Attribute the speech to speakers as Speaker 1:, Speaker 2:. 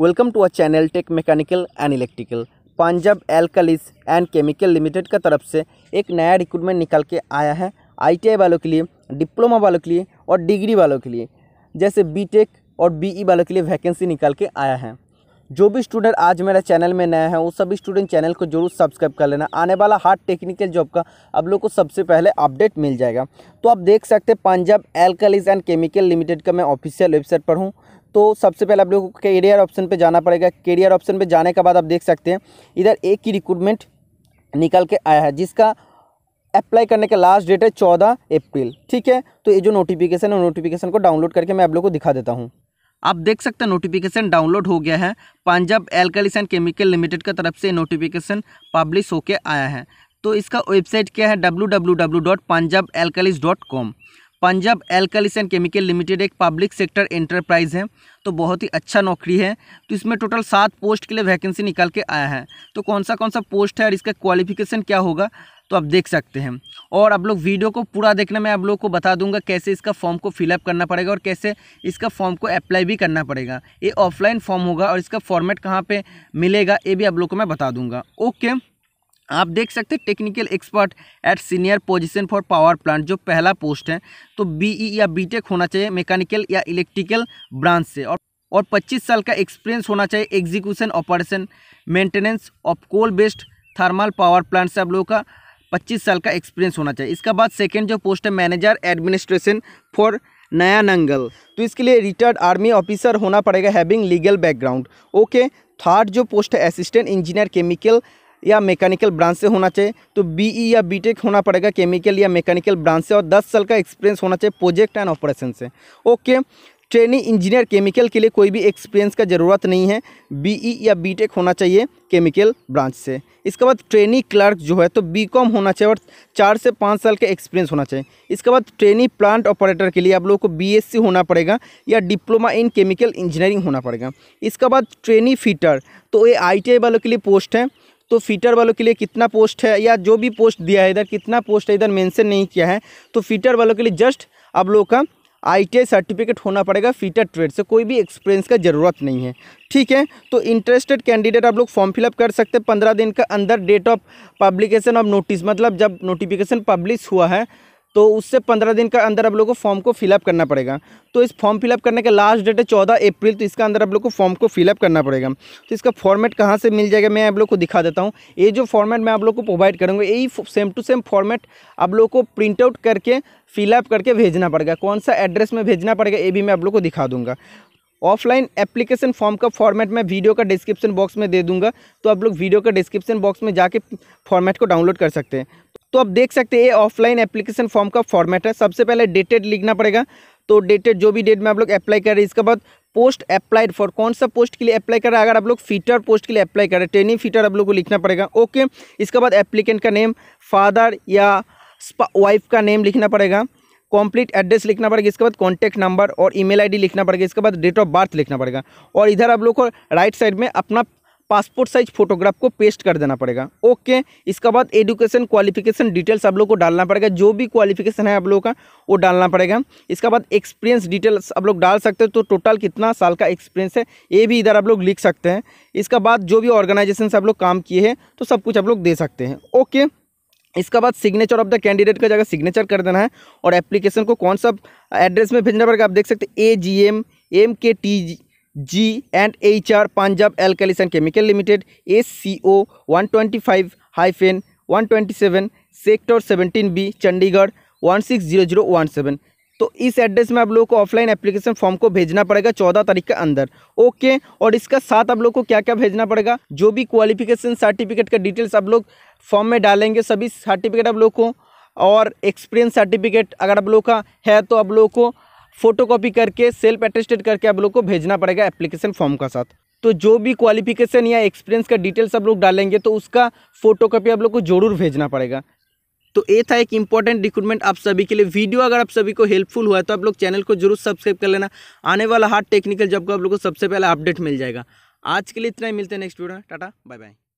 Speaker 1: welcome to a channel tech mechanical and electrical Punjab alkalies and chemical limited का तरफ से एक नया रिक्रूटमेंट निकल के आया है आईटीआई वालों के लिए डिप्लोमा वालों के लिए और डिग्री वालों के लिए जैसे बीटेक और बीई e वालों के लिए वैकेंसी निकल के आया है जो भी स्टूडेंट आज मेरा चैनल में नया है वो सभी स्टूडेंट चैनल को जरूर सब्सक्राइब कर लेना आने वाला हार्ड टेक्निकल जॉब का आप लोग को सबसे पहले अपडेट मिल जाएगा तो आप देख सकते हैं Punjab alkalies and chemical limited का मैं ऑफिशियल वेबसाइट पर हूँ तो सबसे पहले आप लोगों को कैरियर ऑप्शन पे जाना पड़ेगा कैरियर ऑप्शन पे जाने के बाद आप देख सकते हैं इधर एक ही रिक्रूटमेंट निकल के आया है जिसका अप्लाई करने का लास्ट डेट है चौदह अप्रैल ठीक है तो ये जो नोटिफिकेशन है नोटिफिकेशन को डाउनलोड करके मैं आप लोग को दिखा देता हूँ आप देख सकते हैं नोटिफिकेशन डाउनलोड हो गया है Punjab alkalies and chemical limited की तरफ से नोटिफिकेशन पब्लिश होकर आया है तो इसका वेबसाइट क्या है W W W dot Punjab alkalies dot com Punjab alkalies and chemical limited एक पब्लिक सेक्टर एंटरप्राइज है तो बहुत ही अच्छा नौकरी है तो इसमें टोटल सात पोस्ट के लिए वैकेंसी निकाल के आया है तो कौन सा कौन सा पोस्ट है और इसका क्वालिफिकेशन क्या होगा तो आप देख सकते हैं और आप लोग वीडियो को पूरा देखने में आप लोग को बता दूंगा कैसे इसका फॉर्म को फिलअप करना पड़ेगा और कैसे इसका फॉर्म को अप्लाई भी करना पड़ेगा ये ऑफलाइन फॉर्म होगा और इसका फॉर्मेट कहाँ पर मिलेगा ये भी आप लोग को मैं बता दूँगा ओके आप देख सकते हैं technical expert at senior position for power plant जो पहला पोस्ट है तो बीई e या बीटेक होना चाहिए मैकेनिकल या इलेक्ट्रिकल ब्रांच से और और 25 साल का एक्सपीरियंस होना चाहिए execution operation maintenance of coal based thermal power plant से आप लोगों का पच्चीस साल का एक्सपीरियंस होना चाहिए इसके बाद सेकेंड जो पोस्ट है मैनेजर एडमिनिस्ट्रेशन फॉर नया नंगल तो इसके लिए रिटायर्ड आर्मी ऑफिसर होना पड़ेगा having legal background okay third जो पोस्ट है असिस्टेंट इंजीनियर केमिकल या मैकेनिकल ब्रांच से होना चाहिए तो बीई e या बीटेक होना पड़ेगा केमिकल या मैकेनिकल ब्रांच से और 10 साल का एक्सपीरियंस होना चाहिए प्रोजेक्ट एंड ऑपरेशन से ओके ट्रेनिंग इंजीनियर केमिकल के लिए कोई भी एक्सपीरियंस का ज़रूरत नहीं है बीई e या बीटेक होना चाहिए केमिकल ब्रांच से इसके बाद ट्रेनी क्लर्क जो है तो बीकॉम होना चाहिए और चार से पाँच साल का एक्सपीरियंस होना चाहिए इसके बाद ट्रेनी प्लांट ऑपरेटर के लिए आप लोगों को बीएससी होना पड़ेगा या डिप्लोमा इन केमिकल इंजीनियरिंग होना पड़ेगा इसके बाद ट्रेनी फिटर तो ये आई वालों के लिए पोस्ट है तो फीटर वालों के लिए कितना पोस्ट है या जो भी पोस्ट दिया है इधर कितना पोस्ट है इधर मेंशन नहीं किया है तो फीटर वालों के लिए जस्ट आप लोगों का आई सर्टिफिकेट होना पड़ेगा फीटर ट्रेड से कोई भी एक्सपीरियंस का ज़रूरत नहीं है ठीक है तो इंटरेस्टेड कैंडिडेट आप लोग फॉर्म फिलअप कर सकते हैं पंद्रह दिन का अंदर date of publication of notice मतलब जब नोटिफिकेशन पब्लिश हुआ है तो उससे पंद्रह दिन का अंदर आप लोग को फॉर्म को फिलअप करना पड़ेगा तो इस फॉर्म फिलअप करने का लास्ट डेट है चौदह अप्रैल तो इसका अंदर आप लोग को फॉर्म को फिलअप करना पड़ेगा तो इसका फॉर्मेट कहाँ से मिल जाएगा मैं आप लोग को दिखा देता हूँ ये जो फॉर्मेट मैं आप लोग को प्रोवाइड करूँगा यही सेम टू सेम फॉर्मेट आप लोग को प्रिंट आउट करके फिलअप करके भेजना पड़ेगा कौन सा एड्रेस में भेजना पड़ेगा ये भी मैं आप लोग को दिखा दूँगा ऑफलाइन एप्लीकेशन फॉर्म का फॉर्मेट मैं वीडियो का डिस्क्रिप्शन बॉक्स में दे दूंगा तो आप लोग वीडियो का डिस्क्रिप्शन बॉक्स में जाके फॉर्मेट को डाउनलोड कर सकते हैं तो आप देख सकते हैं ये ऑफलाइन एप्लीकेशन फॉर्म का फॉर्मेट है सबसे पहले डेटेड लिखना पड़ेगा तो डेटेड जो भी डेट में आप लोग अप्लाई कर रहे हैं इसके बाद पोस्ट अप्लाइड फॉर कौन सा पोस्ट के लिए अप्लाई कर रहा है अगर आप लोग फीटर पोस्ट के लिए अप्लाई कर रहे हैं ट्रेनिंग फीटर आप लोग को लिखना पड़ेगा ओके इसके बाद एप्लीकेंट का नेम फादर या वाइफ का नेम लिखना पड़ेगा कंप्लीट एड्रेस लिखना पड़ेगा इसके बाद कॉन्टैक्ट नंबर और ईमेल आईडी लिखना पड़ेगा इसके बाद डेट ऑफ बर्थ लिखना पड़ेगा और इधर आप लोग को राइट साइड में अपना पासपोर्ट साइज फोटोग्राफ को पेस्ट कर देना पड़ेगा ओके इसके बाद एडुकेशन क्वालिफिकेशन डिटेल्स आप लोग को डालना पड़ेगा जो भी क्वालिफिकेशन है आप लोगों का वो डालना पड़ेगा इसके बाद एक्सपीरियंस डिटेल्स आप लोग डाल सकते हैं तो टोटल कितना साल का एक्सपीरियंस है ये भी इधर आप लोग लिख सकते हैं इसके बाद जो भी ऑर्गेनाइजेशन से आप लोग काम किए हैं तो सब कुछ आप लोग दे सकते हैं ओके इसके बाद सिग्नेचर ऑफ द कैंडिडेट का जगह सिग्नेचर कर देना है और एप्लीकेशन को कौन सा एड्रेस में भेजना पड़ेगा आप देख सकते हैं A G M M K T G G and H R Punjab alkalies and chemical limited S C O one twenty five hyphen one twenty seven sector seventeen B Chandigarh one six zero zero one seven तो इस address में आप लोगों को offline application form को भेजना पड़ेगा चौदह तारीख के अंदर ओके और इसका साथ आप लोग को क्या क्या भेजना पड़ेगा जो भी क्वालिफिकेशन सर्टिफिकेट का डिटेल्स आप लोग फॉर्म में डालेंगे सभी सर्टिफिकेट आप लोग को और एक्सपीरियंस सर्टिफिकेट अगर आप लोग का है तो आप लोग को फोटोकॉपी करके सेल्फ अटेस्टेड करके आप लोग को भेजना पड़ेगा एप्लीकेशन फॉर्म का साथ तो जो भी क्वालिफिकेशन या एक्सपीरियंस का डिटेल्स आप लोग डालेंगे तो उसका फोटोकॉपी आप लोग को जरूर भेजना पड़ेगा तो ये था एक इंपॉर्टेंट रिक्रूटमेंट आप सभी के लिए वीडियो अगर आप सभी को हेल्पफुल हुआ है तो आप लोग चैनल को जरूर सब्सक्राइब कर लेना आने वाला हर टेक्निकल जॉब को आप लोग को सबसे पहले अपडेट मिल जाएगा आज के लिए इतना ही मिलते हैं नेक्स्ट वीडियो में टाटा बाय बाय